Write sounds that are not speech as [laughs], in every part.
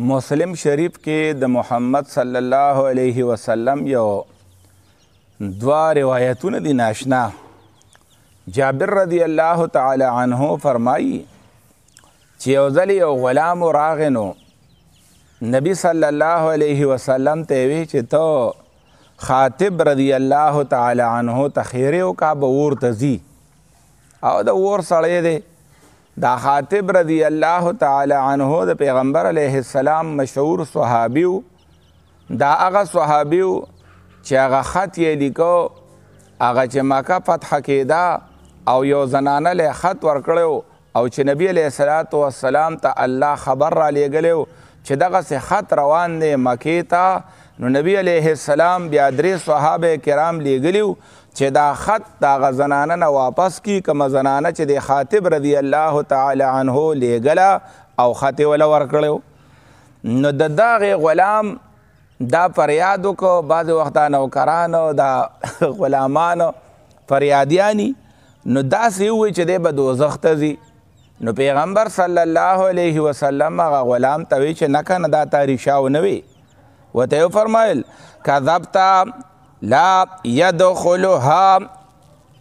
مسلم شریف کې د محمد صلی الله علیه وسلم یو دوا روایتونه دي ناشنا جابر رضی الله تعالی عنہ فرمایي چې یو ځل یو غلام راغنو نبی صلی الله علیه وسلم ته وی چې تو خاطب رضی الله تعالی عنہ تخیره او کا بور تزي او د ور سړی دی دا خاطب رضی الله تعالی عنہ د پیغمبر علیه السلام مشهور صحابي دا هغه صحابي چې هغه خط یې لیکو هغه چې مکه فتح کېدا او یو زنانه له خط ورکړو او چې نبی علیه الصلاۃ والسلام ته الله خبر را لېګلو چې دغه سه خط روان دی مکې ته نو نبی علیه السلام بیا درې صحابه کرام لیګلیو چې دا خط دا غزنانه نه واپس کی کما زنانه چې د خاطب رضی الله تعالی عنه لیګلا او خاطب ولا ورکړو نو د داغه غلام دا فریاد کو بعض وخت نوکرانو دا [laughs] غلامانو فریادیانی نو دا سی وی چې د دوزخ ته ځي نو پیغمبر صلی الله علیه وسلم هغه غلام ته چې نه کنه دا تاریخ شاو نه وی و ته فرمایل کذبت لا يدخلها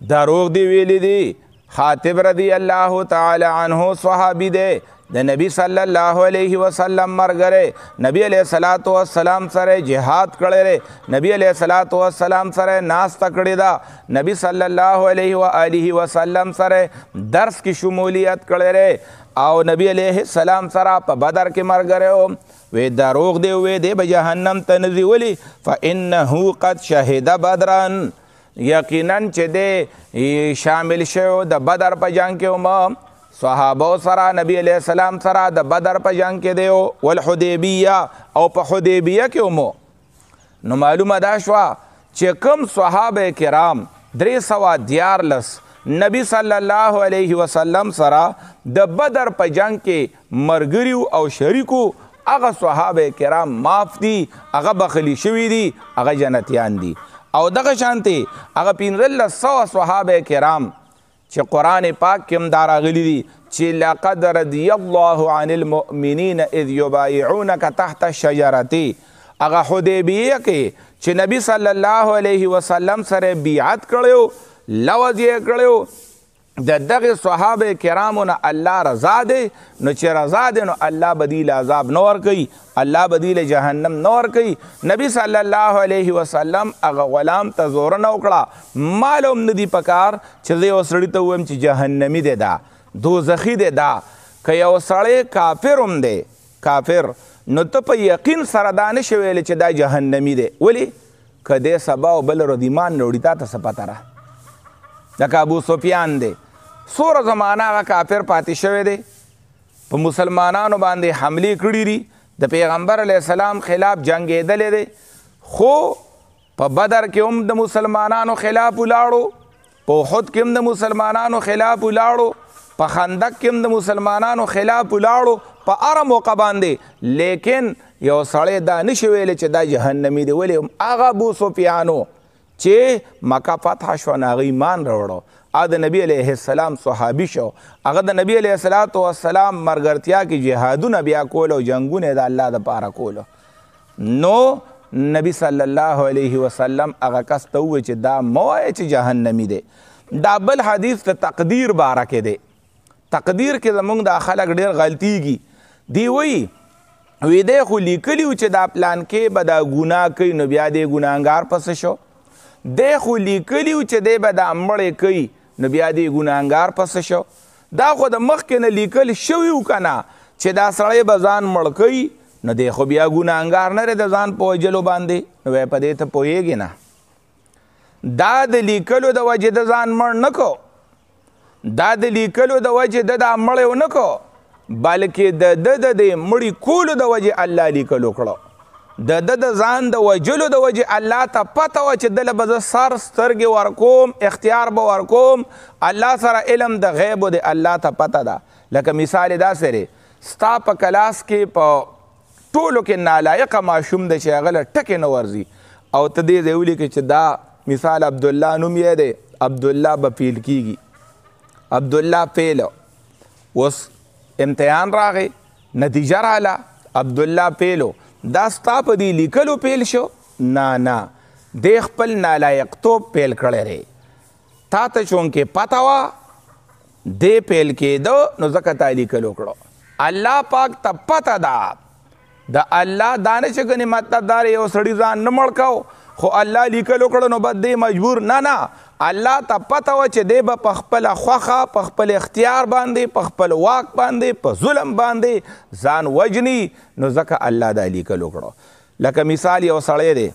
دروغ دی ویلی دی خاطب رضی الله تعالی عنہ صحابی دی د نبی صلی الله علیه وسلم مرګره نبی علیہ الصلات والسلام سره jihad کړی ری نبی علیہ الصلات والسلام سره ناس تکړی دا نبی صلی الله علیه و آله وسلم سره درس کی شمولیت کړی ری او نبی علیہ السلام سره په بدر کې مرګره وې دروغ دی وې دی به جهنم ته نزي ولي فانه قد شهد بدرن یقینا چې دی شامل شو د بدر په جنگ کې هم صحابه سره نبی علیہ السلام سره د بدر په جنگ کې دی ول حدیبیه او په حدیبیه کې هم نو معلومه دا شو چې کوم صحابه کرام درې سوا دیار لس نبی صلی الله علیه وسلم سره د بدر په جنگ کې مرګریو او شریکو هغه صحابه کرام معاف دي هغه بخلی شوی دي هغه جنتیان دي او دغه شانتي هغه پینځل سو صحابه کرام چې قران پاک کې مدار غلي دي چې لقد رضي الله عن المؤمنين اذ يبايعونك تحت الشجره هغه حدیبیه کې چې نبی صلی الله علیه وسلم سره بیعت کړو لوځ یې کړو د دغه صحابه کرامو نه الله رضا دی نو چې رضا دی نو الله بدیل عذاب نور کوي الله بدیل جهنم نور کوي نبی صلی الله علیه وسلم هغه غلام ته زور نه وکړه معلوم ندی پکار چې زه وسړی ته ویم چې جهنمی دی دا دوزخی دی دا که یو سړی کافر هم دی کافر نو ته په یقین سره دا نه شویل چې دا جهنمی دی ولی که دې سبا او بل ورځ ایمان وروړي تا ته څه پته لکه ابو سفیان دی سوره زمانہ هغه کافر پاتې شوی دی په مسلمانانو باندې حمله کړې دي د پیغمبر علی السلام خلاف جنگېدل دي خو په بدر کې هم د مسلمانانو خلاف ولاړو په احد کې هم د مسلمانانو خلاف ولاړو په خندق کې هم د مسلمانانو خلاف ولاړو په اره موقع باندې لیکن یو سړی دا نشي ویلی چې دا جهنمی دی ولې هم هغه ابو سفیانو چې مکه فتح شو ناغه ایمان راوړو ا د نبی علیه السلام صحابي شو هغه د نبی علیه الصلاۃ والسلام مرګرتیا کې جهادونه بیا کول او جنگونه د الله د پاره کول نو نبی صلی الله علیه وسلم هغه کس ته و چې دا موه چې جهنمی دی دا بل حدیث ته تقدیر باره کې دی تقدیر کې زمونږ د خلک ډیر غلطیږي دی وی وې دی خو لیکلی و چې دا پلان کې به دا ګناه کوي نو بیا دی ګناهګار پس شو دی خو لیکلی و چې دی به دا مړی کوي نو بیا دی ګناهنګار پسه شو دا خو د مخکې نه لیکل شوي و که نه چې دا سړی به ځان مړ کوي نو دی خو بیا ګناهنګار نه دی د ځان په وجلو باندې نو په دې ته پوهېږې نه دا د لیکلو د وجې د ځان مړ نه کو دا د لیکلو د وجې د دا مړی ونه کو بلکې د د د مړی کولو د وجې الله لیکلو کړو د د د ځان د وجلو د وجه الله ته پته و چې دله به زه سر سترګې ورکوم اختیار به ورکوم الله سره علم د غیب د الله ته پته ده لکه مثال دا سره ستا په کلاس کې په ټولو کې نالایقه ماشوم د چې هغه له ټکې نه ورځي او ته دې ځای ولیکې چې دا مثال عبدالله نوم یې دی عبدالله به فیل کېږي عبدالله فیل اوس امتحان راغی نتیجه راله عبدالله فیلو دا ستا په دی لیکلو پیل شو نه نه د خپل نالایقتوب پیل کړی دی تا ته چونکې پته وه د پیل کېده نو ځکه تا لیکلو کړو الله پاک ته پته ده د الله دانه چې ګنې مطلب دار یو سړي ځان نه مړ خو الله لیکلو کړه نو بد دی مجبور نه نه الله ته پته و چې دی به په خپل خوخه په خپل اختیار باندې په خپل واک باندې په ظلم باندې ځان وجني نو ځکه الله دا لیکلو کړه لکه مثال یو سړی دی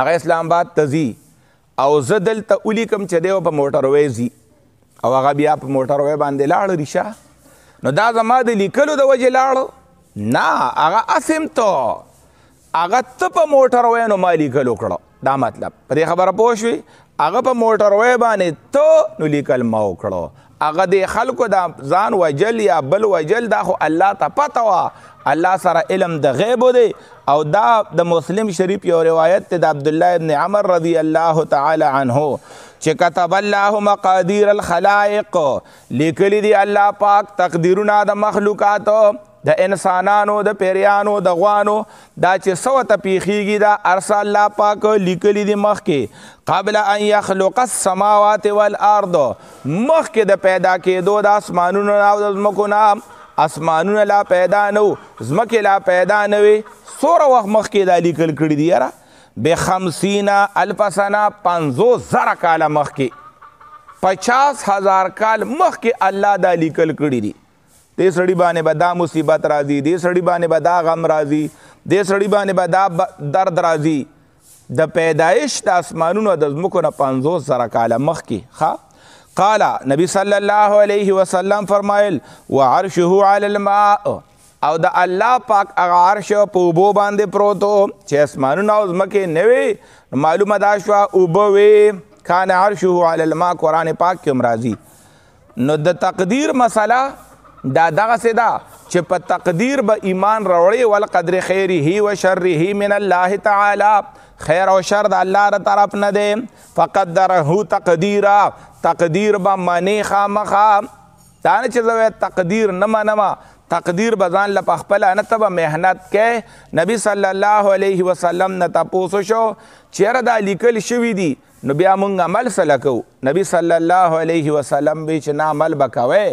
هغه اسلام آباد ته ځي او زه دلته ولیکم چې دی په موټروی ځي او هغه بیا په موټروی باندې لاړ ریشه نو دا زما د لیکلو د وجې لاړ نه هغه اسم ته هغه ته په موټر وای نو ما لیکل وکړه دا مطلب په دې خبره پوه شوي هغه په موټر وای باندې ته نو لیکل ما وکړه هغه د خلکو دا ځان وجل یا بل وجل دا خو الله ته پته وه الله سره علم د غیب دی او دا د مسلم شریف یو روایت دی د عبدالله ابن عمر رضی الله تعالی عنه چې کتب الله مقادیر الخلائق لیکلی دی الله پاک تقدیرونه د مخلوقاتو د انسانانو د پیریانو د غوانو دا چې سو ته پیخیږي دا ارسا الله پاک لیکلی دی مخکې قبل ان يخلق السماوات والارض مخکې د پیدا کېدو د اسمانونو او د ځمکو نام اسمانونه لا پیدا نو ځمکې لا پیدا نه وي څوره وخت مخکې دا لیکل کړي دي یاره به خمسینا الف سنه پنځو زره کاله مخکې پچاس هزار کال مخکې الله دا لیکل کړي دي دې سړی باندې به دا مصیبت راځي دې سړی باندې به دا غم راځي دې سړی باندې به دا درد راځي د پیدایش د اسمانونو د ځمکو نه پنځوس زره کاله مخکې ښه قال نبی صلی الله علیه وسلم فرمایل وعرشه علی الماء او د الله پاک هغه عرش په اوبو باندې پروت و چې اسمانونه او ځمکې نه وې معلومه دا شوه اوبه وې کان عرشه علی الماء قرآن پاک کې هم راځي نو د تقدیر مسله دا دغه سدا چې په تقدیر به ایمان راوړي ول قدر خیره او شره من الله تعالی خیر او شر د الله تر طرف نه دی فقدره تقدیرا تقدیر به معنی خامخا دا نه چې زه تقدیر نه منم تقدیر بزان ل پخپل نه تب مهنت کې نبی صلی الله علیه وسلم نه تاسو شو چیرې دا لیکل شوی دی نو بیا مونږ عمل سره کو نبی صلی الله علیه وسلم به چې نه عمل بکوي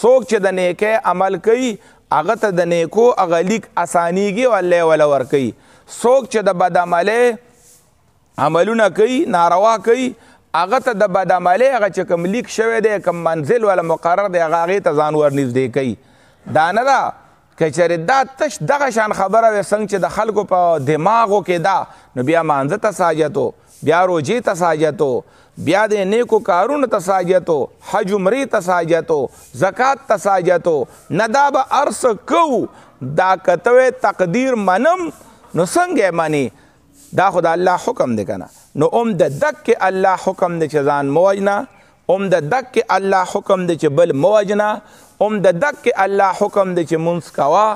څوک چې د نیکه عمل کوي هغه ته د نیکو هغه لیک اسانیږي والله ولا ور کوي څوک چې د بد عمله عملونه کوي ناروا کوي هغه ته د بد عمله هغه چې کوم لیک شوی دی کوم منزل ولا مقرر دی هغه هغې ته ځان ور نږدې کوي دا نه ده که چېرې دا تش دغه شان خبره وې څنګه چې د خلکو په دماغو کې دا نو بیا مانځه ته ساجت بیا روجې ته ساجتو بیا د نیکو کارونو ته ساجتو حج عمرې ته ساجتو زکات ته ساجتو نه دا به ارس کوو دا کتوې تقدیر منم نو څنګه مانی دا خو د الله حکم دی کنه نو اوم د دک کې الله حکم دی چې ځان موجنا اوم د دک کې الله حکم دی چې بل موجنا اوم د دک کې الله حکم دی چې منس کوا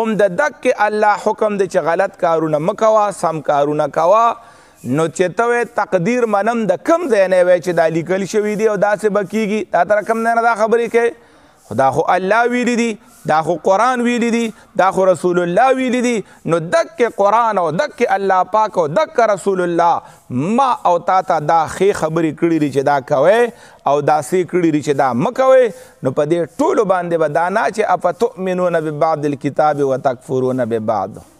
اوم د دک کې الله حکم دی چې غلط کارونه مکوا سم کارونه کوا نو چې ته تقدیر منم د کم ځای نه وای چې دا لیکل شوی دی او داسې به کېږي دا تر کم نه دا خبرې کوي خدا خو الله ویلی دی دا خو قرآن ویلی دی دا خو رسول الله ویلی دی نو دک قرآن او دک الله پاک او دک رسول الله ما او تا ته دا خې خبرې کړې دي چې دا کوي او دا سې کړې دي چې دا مکوي نو په دې ټولو باندې به با دانا چې افتؤمنون ببعض الكتاب وتکفرون ببعض